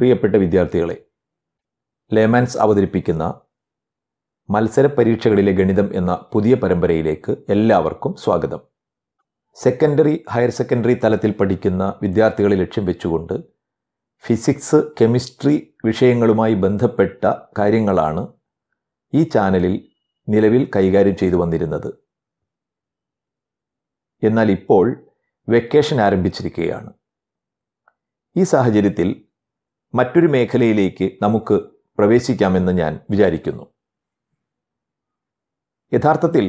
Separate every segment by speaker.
Speaker 1: പ്രിയപ്പെട്ട വിദ്യാർത്ഥികളെ ലേമാൻസ് അവതരിപ്പിക്കുന്ന മത്സര പരീക്ഷകളിലെ ഗണിതം എന്ന പുതിയ പരമ്പരയിലേക്ക് എല്ലാവർക്കും സ്വാഗതം സെക്കൻഡറി ഹയർ സെക്കൻഡറി തലത്തിൽ പഠിക്കുന്ന വിദ്യാർത്ഥികളെ ലക്ഷ്യം വെച്ചുകൊണ്ട് ഫിസിക്സ് കെമിസ്ട്രി വിഷയങ്ങളുമായി ബന്ധപ്പെട്ട കാര്യങ്ങളാണ് ഈ ചാനലിൽ നിലവിൽ കൈകാര്യം ചെയ്തു വന്നിരുന്നത് എന്നാൽ ഇപ്പോൾ വെക്കേഷൻ ആരംഭിച്ചിരിക്കുകയാണ് ഈ സാഹചര്യത്തിൽ മറ്റൊരു മേഖലയിലേക്ക് നമുക്ക് പ്രവേശിക്കാമെന്ന് ഞാൻ വിചാരിക്കുന്നു യഥാർത്ഥത്തിൽ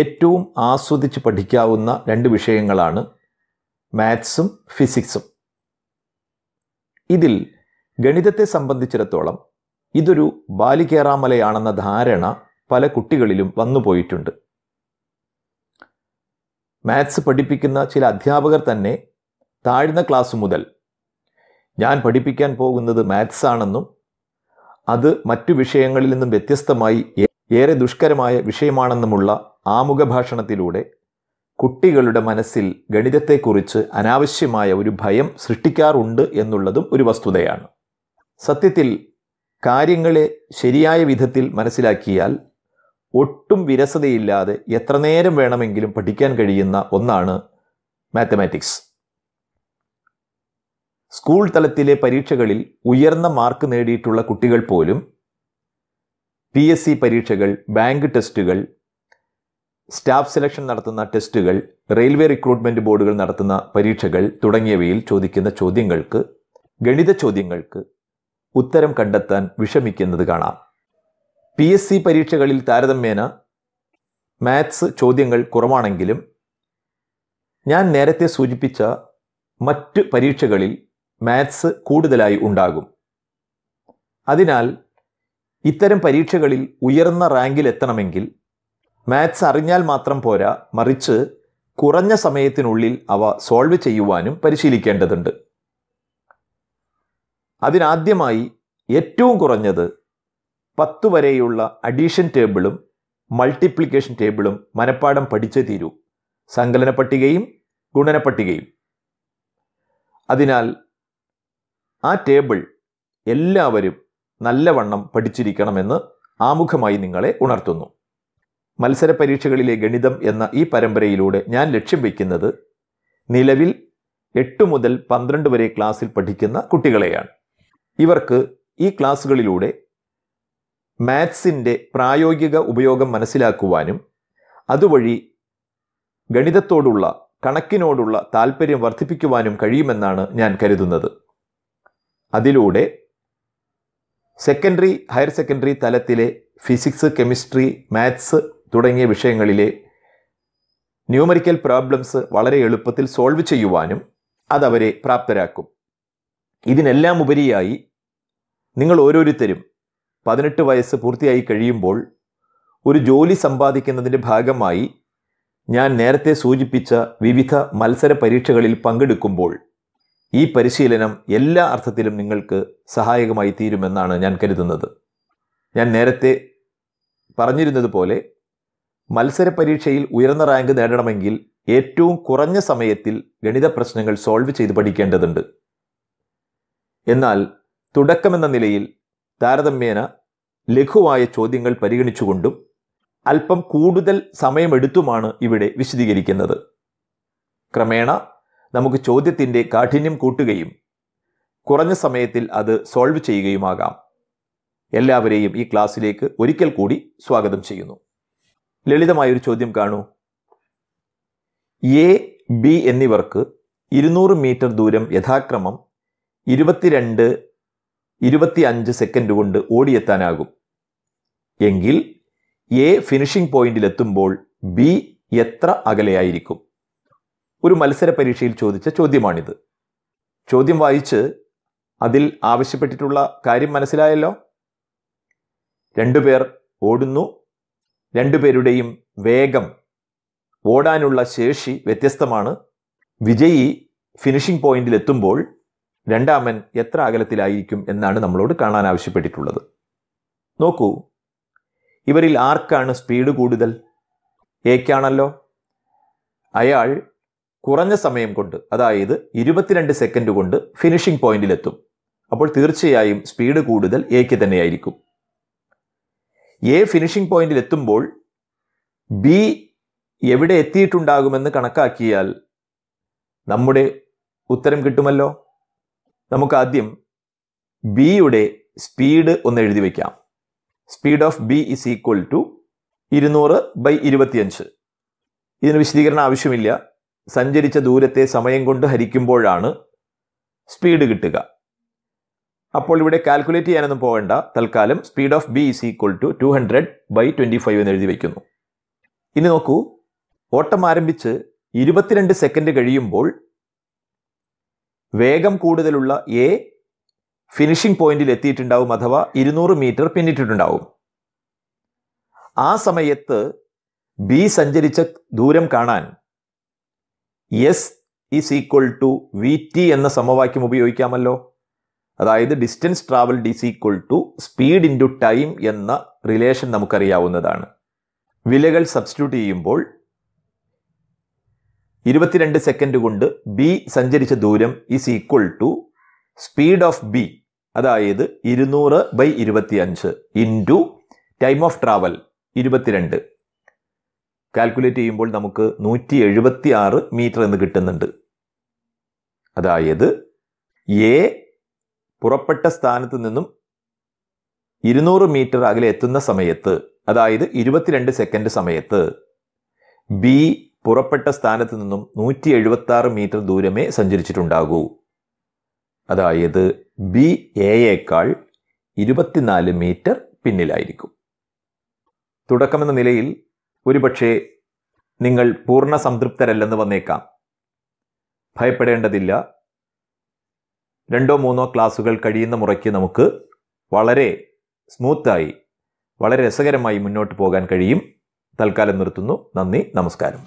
Speaker 1: ഏറ്റവും ആസ്വദിച്ച് പഠിക്കാവുന്ന രണ്ട് വിഷയങ്ങളാണ് മാത്സും ഫിസിക്സും ഇതിൽ ഗണിതത്തെ സംബന്ധിച്ചിടത്തോളം ഇതൊരു ബാലികേറാമലയാണെന്ന ധാരണ പല കുട്ടികളിലും വന്നുപോയിട്ടുണ്ട് മാത്സ് പഠിപ്പിക്കുന്ന ചില അധ്യാപകർ തന്നെ താഴ്ന്ന ക്ലാസ് മുതൽ ഞാൻ പഠിപ്പിക്കാൻ പോകുന്നത് മാത്സ് ആണെന്നും അത് മറ്റു വിഷയങ്ങളിൽ നിന്നും വ്യത്യസ്തമായി ഏറെ ദുഷ്കരമായ വിഷയമാണെന്നുമുള്ള ആമുഖ ഭാഷണത്തിലൂടെ കുട്ടികളുടെ മനസ്സിൽ ഗണിതത്തെക്കുറിച്ച് അനാവശ്യമായ ഒരു ഭയം സൃഷ്ടിക്കാറുണ്ട് എന്നുള്ളതും ഒരു വസ്തുതയാണ് സത്യത്തിൽ കാര്യങ്ങളെ ശരിയായ വിധത്തിൽ മനസ്സിലാക്കിയാൽ ഒട്ടും വിരസതയില്ലാതെ എത്ര നേരം വേണമെങ്കിലും പഠിക്കാൻ കഴിയുന്ന ഒന്നാണ് മാത്തമാറ്റിക്സ് സ്കൂൾ തലത്തിലെ പരീക്ഷകളിൽ ഉയർന്ന മാർക്ക് നേടിയിട്ടുള്ള കുട്ടികൾ പോലും പി എസ് സി പരീക്ഷകൾ ബാങ്ക് ടെസ്റ്റുകൾ സ്റ്റാഫ് സെലക്ഷൻ നടത്തുന്ന ടെസ്റ്റുകൾ റെയിൽവേ റിക്രൂട്ട്മെൻറ്റ് ബോർഡുകൾ നടത്തുന്ന പരീക്ഷകൾ തുടങ്ങിയവയിൽ ചോദിക്കുന്ന ചോദ്യങ്ങൾക്ക് ഗണിത ചോദ്യങ്ങൾക്ക് ഉത്തരം കണ്ടെത്താൻ വിഷമിക്കുന്നത് കാണാം പി എസ് സി പരീക്ഷകളിൽ താരതമ്യേന മാത്സ് ചോദ്യങ്ങൾ കുറവാണെങ്കിലും ഞാൻ നേരത്തെ സൂചിപ്പിച്ച മറ്റ് പരീക്ഷകളിൽ മാത്സ് കൂടുതലായി ഉണ്ടാകും അതിനാൽ ഇത്തരം പരീക്ഷകളിൽ ഉയർന്ന റാങ്കിലെത്തണമെങ്കിൽ മാത്സ് അറിഞ്ഞാൽ മാത്രം പോരാ മറിച്ച് കുറഞ്ഞ സമയത്തിനുള്ളിൽ അവ സോൾവ് ചെയ്യുവാനും പരിശീലിക്കേണ്ടതുണ്ട് അതിനാദ്യമായി ഏറ്റവും കുറഞ്ഞത് പത്തു വരെയുള്ള അഡീഷൻ ടേബിളും മൾട്ടിപ്ലിക്കേഷൻ ടേബിളും മനപ്പാടം പഠിച്ചേ തീരൂ സങ്കലന പട്ടികയും ഗുണന പട്ടികയും അതിനാൽ ആ ടേബിൾ എല്ലാവരും നല്ലവണ്ണം പഠിച്ചിരിക്കണമെന്ന് ആമുഖമായി നിങ്ങളെ ഉണർത്തുന്നു മത്സര പരീക്ഷകളിലെ ഗണിതം എന്ന ഈ പരമ്പരയിലൂടെ ഞാൻ ലക്ഷ്യം വയ്ക്കുന്നത് നിലവിൽ എട്ട് മുതൽ പന്ത്രണ്ട് വരെ ക്ലാസ്സിൽ പഠിക്കുന്ന കുട്ടികളെയാണ് ഇവർക്ക് ഈ ക്ലാസ്സുകളിലൂടെ മാത്സിൻ്റെ പ്രായോഗിക ഉപയോഗം മനസ്സിലാക്കുവാനും അതുവഴി ഗണിതത്തോടുള്ള കണക്കിനോടുള്ള താല്പര്യം വർദ്ധിപ്പിക്കുവാനും കഴിയുമെന്നാണ് ഞാൻ കരുതുന്നത് അതിലൂടെ സെക്കൻഡറി ഹയർ സെക്കൻഡറി തലത്തിലെ ഫിസിക്സ് കെമിസ്ട്രി മാത്സ് തുടങ്ങിയ വിഷയങ്ങളിലെ ന്യൂമറിക്കൽ പ്രോബ്ലംസ് വളരെ എളുപ്പത്തിൽ സോൾവ് ചെയ്യുവാനും അതവരെ പ്രാപ്തരാക്കും ഇതിനെല്ലാം ഉപരിയായി നിങ്ങൾ ഓരോരുത്തരും പതിനെട്ട് വയസ്സ് പൂർത്തിയായി കഴിയുമ്പോൾ ഒരു ജോലി സമ്പാദിക്കുന്നതിൻ്റെ ഭാഗമായി ഞാൻ നേരത്തെ സൂചിപ്പിച്ച വിവിധ മത്സര പരീക്ഷകളിൽ പങ്കെടുക്കുമ്പോൾ ഈ പരിശീലനം എല്ലാ അർത്ഥത്തിലും നിങ്ങൾക്ക് സഹായകമായി തീരുമെന്നാണ് ഞാൻ കരുതുന്നത് ഞാൻ നേരത്തെ പറഞ്ഞിരുന്നതുപോലെ മത്സര പരീക്ഷയിൽ ഉയർന്ന റാങ്ക് നേടണമെങ്കിൽ ഏറ്റവും കുറഞ്ഞ സമയത്തിൽ ഗണിത പ്രശ്നങ്ങൾ സോൾവ് ചെയ്ത് പഠിക്കേണ്ടതുണ്ട് എന്നാൽ തുടക്കമെന്ന നിലയിൽ താരതമ്യേന ലഘുവായ ചോദ്യങ്ങൾ പരിഗണിച്ചുകൊണ്ടും അല്പം കൂടുതൽ സമയമെടുത്തുമാണ് ഇവിടെ വിശദീകരിക്കുന്നത് ക്രമേണ നമുക്ക് ചോദ്യത്തിൻ്റെ കാഠിന്യം കൂട്ടുകയും കുറഞ്ഞ സമയത്തിൽ അത് സോൾവ് ചെയ്യുകയുമാകാം എല്ലാവരെയും ഈ ക്ലാസ്സിലേക്ക് ഒരിക്കൽ കൂടി സ്വാഗതം ചെയ്യുന്നു ലളിതമായൊരു ചോദ്യം കാണൂ എ ബി എന്നിവർക്ക് ഇരുന്നൂറ് മീറ്റർ ദൂരം യഥാക്രമം ഇരുപത്തിരണ്ട് ഇരുപത്തിയഞ്ച് സെക്കൻഡ് കൊണ്ട് ഓടിയെത്താനാകും എങ്കിൽ എ ഫിനിഷിംഗ് പോയിന്റിലെത്തുമ്പോൾ ബി എത്ര അകലെയായിരിക്കും ഒരു മത്സര പരീക്ഷയിൽ ചോദിച്ച ചോദ്യമാണിത് ചോദ്യം വായിച്ച് അതിൽ ആവശ്യപ്പെട്ടിട്ടുള്ള കാര്യം മനസ്സിലായല്ലോ രണ്ടുപേർ ഓടുന്നു രണ്ടുപേരുടെയും വേഗം ഓടാനുള്ള ശേഷി വ്യത്യസ്തമാണ് വിജയി ഫിനിഷിംഗ് പോയിന്റിൽ എത്തുമ്പോൾ രണ്ടാമൻ എത്ര അകലത്തിലായിരിക്കും എന്നാണ് നമ്മളോട് കാണാൻ ആവശ്യപ്പെട്ടിട്ടുള്ളത് നോക്കൂ ഇവരിൽ ആർക്കാണ് സ്പീഡ് കൂടുതൽ എക്കാണല്ലോ അയാൾ കുറഞ്ഞ സമയം കൊണ്ട് അതായത് ഇരുപത്തിരണ്ട് സെക്കൻഡ് കൊണ്ട് ഫിനിഷിംഗ് പോയിന്റിലെത്തും അപ്പോൾ തീർച്ചയായും സ്പീഡ് കൂടുതൽ എക്ക് തന്നെയായിരിക്കും എ ഫിനിഷിംഗ് പോയിന്റിൽ എത്തുമ്പോൾ ബി എവിടെ എത്തിയിട്ടുണ്ടാകുമെന്ന് കണക്കാക്കിയാൽ നമ്മുടെ ഉത്തരം കിട്ടുമല്ലോ നമുക്ക് ആദ്യം ബിയുടെ സ്പീഡ് ഒന്ന് എഴുതി വയ്ക്കാം speed of B is equal to ഇരുന്നൂറ് ബൈ ഇരുപത്തിയഞ്ച് ഇതിന് വിശദീകരണം ആവശ്യമില്ല സഞ്ചരിച്ച ദൂരത്തെ സമയം കൊണ്ട് ഹരിക്കുമ്പോഴാണ് സ്പീഡ് കിട്ടുക അപ്പോൾ ഇവിടെ കാൽക്കുലേറ്റ് ചെയ്യാനൊന്നും പോകേണ്ട തൽക്കാലം speed of B is equal to two hundred by twenty five എന്ന് എഴുതി വയ്ക്കുന്നു ഇനി നോക്കൂ ഓട്ടം ആരംഭിച്ച് ഇരുപത്തിരണ്ട് സെക്കൻഡ് കഴിയുമ്പോൾ വേഗം കൂടുതലുള്ള എ ഫിനിഷിംഗ് പോയിന്റിൽ എത്തിയിട്ടുണ്ടാവും അഥവാ ഇരുന്നൂറ് മീറ്റർ പിന്നിട്ടിട്ടുണ്ടാവും ആ സമയത്ത് ബി സഞ്ചരിച്ച ദൂരം കാണാൻ S is equal to V T എന്ന സമവാക്യം ഉപയോഗിക്കാമല്ലോ അതായത് distance travel is equal to speed into time എന്ന റിലേഷൻ നമുക്കറിയാവുന്നതാണ് വിലകൾ സബ്സ്റ്റിറ്റ്യൂട്ട് ചെയ്യുമ്പോൾ ഇരുപത്തിരണ്ട് സെക്കൻഡ് കൊണ്ട് ബി സഞ്ചരിച്ച ദൂരം is equal to speed of B അതായത് ഇരുന്നൂറ് ബൈ ഇരുപത്തി അഞ്ച് ഇൻറ്റു ടൈം ഓഫ് ട്രാവൽ ഇരുപത്തിരണ്ട് കാൽക്കുലേറ്റ് ചെയ്യുമ്പോൾ നമുക്ക് നൂറ്റി എഴുപത്തി ആറ് മീറ്റർ എന്ന് കിട്ടുന്നുണ്ട് അതായത് എ പുറപ്പെട്ട സ്ഥാനത്ത് നിന്നും ഇരുന്നൂറ് മീറ്റർ അകലെ എത്തുന്ന സമയത്ത് അതായത് ഇരുപത്തിരണ്ട് സെക്കൻഡ് സമയത്ത് ബി പുറപ്പെട്ട സ്ഥാനത്ത് നിന്നും നൂറ്റി എഴുപത്തി ആറ് മീറ്റർ ദൂരമേ സഞ്ചരിച്ചിട്ടുണ്ടാകൂ അതായത് ബി എയേക്കാൾ ഇരുപത്തിനാല് മീറ്റർ പിന്നിലായിരിക്കും തുടക്കമെന്ന നിലയിൽ ഒരുപക്ഷെ നിങ്ങൾ പൂർണ്ണ സംതൃപ്തരല്ലെന്ന് വന്നേക്കാം ഭയപ്പെടേണ്ടതില്ല രണ്ടോ മൂന്നോ ക്ലാസ്സുകൾ കഴിയുന്ന മുറയ്ക്ക് നമുക്ക് വളരെ സ്മൂത്തായി വളരെ രസകരമായി മുന്നോട്ട് പോകാൻ കഴിയും തൽക്കാലം നിർത്തുന്നു നന്ദി നമസ്കാരം